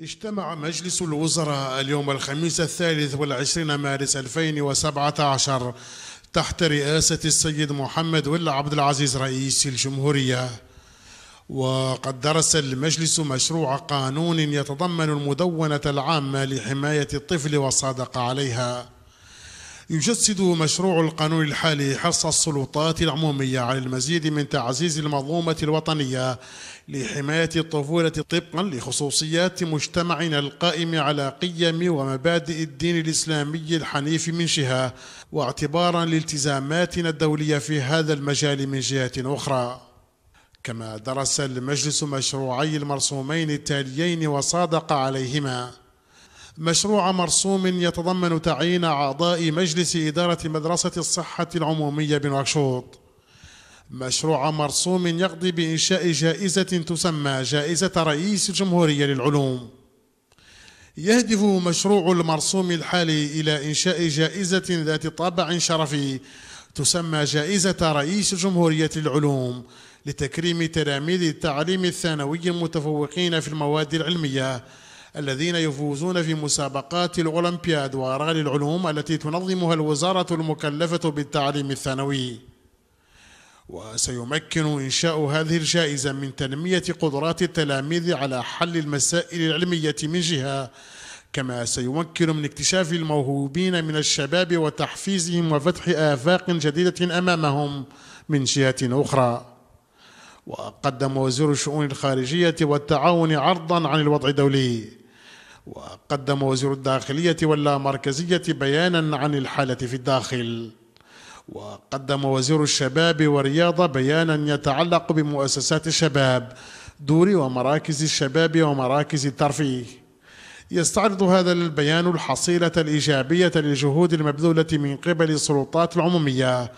اجتمع مجلس الوزراء اليوم الخميس الثالث والعشرين مارس 2017 تحت رئاسة السيد محمد ولا عبد العزيز رئيس الجمهورية وقد درس المجلس مشروع قانون يتضمن المدونة العامة لحماية الطفل والصادق عليها يجسد مشروع القانون الحالي حرص السلطات العمومية على المزيد من تعزيز المنظومة الوطنية لحماية الطفولة طبقا لخصوصيات مجتمعنا القائم على قيم ومبادئ الدين الإسلامي الحنيف من جهة واعتبارا لالتزاماتنا الدولية في هذا المجال من جهة أخرى كما درس المجلس مشروعي المرسومين التاليين وصادق عليهما مشروع مرسوم يتضمن تعيين أعضاء مجلس إدارة مدرسة الصحة العمومية بنواكشوط مشروع مرسوم يقضي بإنشاء جائزة تسمى جائزة رئيس الجمهورية للعلوم يهدف مشروع المرسوم الحالي إلى إنشاء جائزة ذات طابع شرفي تسمى جائزة رئيس الجمهورية للعلوم لتكريم تلاميذ التعليم الثانوي المتفوقين في المواد العلمية الذين يفوزون في مسابقات الأولمبياد وأرغال العلوم التي تنظمها الوزارة المكلفة بالتعليم الثانوي وسيمكن إنشاء هذه الجائزة من تنمية قدرات التلاميذ على حل المسائل العلمية من جهة كما سيمكن من اكتشاف الموهوبين من الشباب وتحفيزهم وفتح آفاق جديدة أمامهم من جهة أخرى وقدم وزير الشؤون الخارجية والتعاون عرضا عن الوضع الدولي وقدم وزير الداخلية واللامركزية بيانا عن الحالة في الداخل وقدم وزير الشباب والرياضة بيانا يتعلق بمؤسسات الشباب دور ومراكز الشباب ومراكز الترفيه يستعرض هذا البيان الحصيلة الإيجابية للجهود المبذولة من قبل السلطات العمومية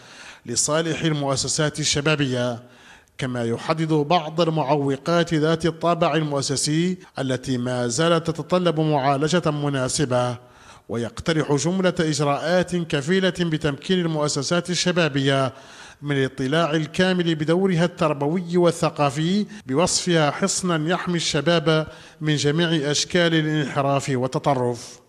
لصالح المؤسسات الشبابية كما يحدد بعض المعوقات ذات الطابع المؤسسي التي ما زالت تتطلب معالجة مناسبة ويقترح جملة إجراءات كفيلة بتمكين المؤسسات الشبابية من الاطلاع الكامل بدورها التربوي والثقافي بوصفها حصنا يحمي الشباب من جميع أشكال الانحراف والتطرف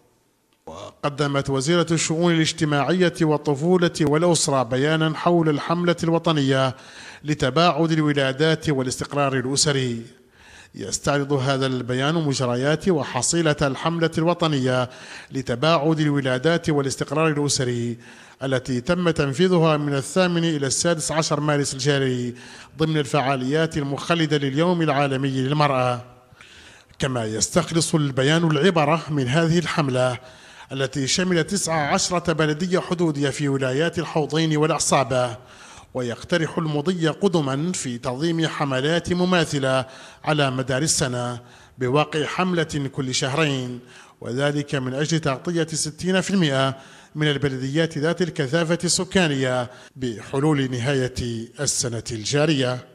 قدمت وزيرة الشؤون الاجتماعية والطفولة والأسرة بيانا حول الحملة الوطنية لتباعد الولادات والاستقرار الأسري يستعرض هذا البيان مجريات وحصيلة الحملة الوطنية لتباعد الولادات والاستقرار الأسري التي تم تنفيذها من الثامن إلى السادس عشر مارس الجاري ضمن الفعاليات المخلدة لليوم العالمي للمرأة كما يستخلص البيان العبرة من هذه الحملة التي شملت 19 بلدية حدودية في ولايات الحوضين والأعصابة ويقترح المضي قدما في تنظيم حملات مماثلة على مدار السنة بواقع حملة كل شهرين وذلك من أجل تغطية 60% من البلديات ذات الكثافة السكانية بحلول نهاية السنة الجارية